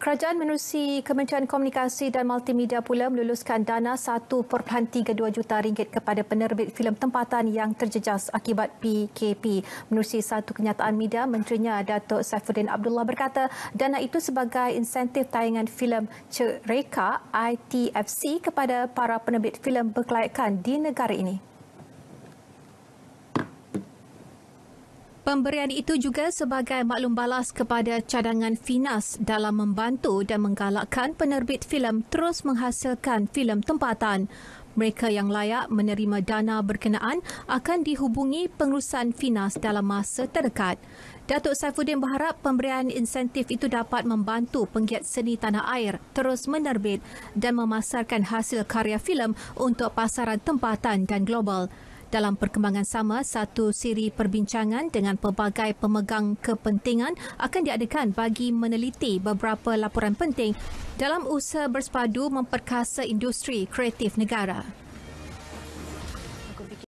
Kerajaan menerusi Kementerian Komunikasi dan Multimedia pula meluluskan dana 1.32 juta ringgit kepada penerbit filem tempatan yang terjejas akibat PKP. Menerusi satu kenyataan media, Menterinya Datuk Saifuddin Abdullah berkata dana itu sebagai insentif tayangan filem Cereka ITFC kepada para penerbit filem berkelayakan di negara ini. Pemberian itu juga sebagai maklum balas kepada cadangan Finas dalam membantu dan menggalakkan penerbit filem terus menghasilkan filem tempatan. Mereka yang layak menerima dana berkenaan akan dihubungi pengurusan Finas dalam masa terdekat. Datuk Saifuddin berharap pemberian insentif itu dapat membantu penggiat seni tanah air terus menerbit dan memasarkan hasil karya filem untuk pasaran tempatan dan global. Dalam perkembangan sama, satu siri perbincangan dengan pelbagai pemegang kepentingan akan diadakan bagi meneliti beberapa laporan penting dalam usaha bersepadu memperkasa industri kreatif negara.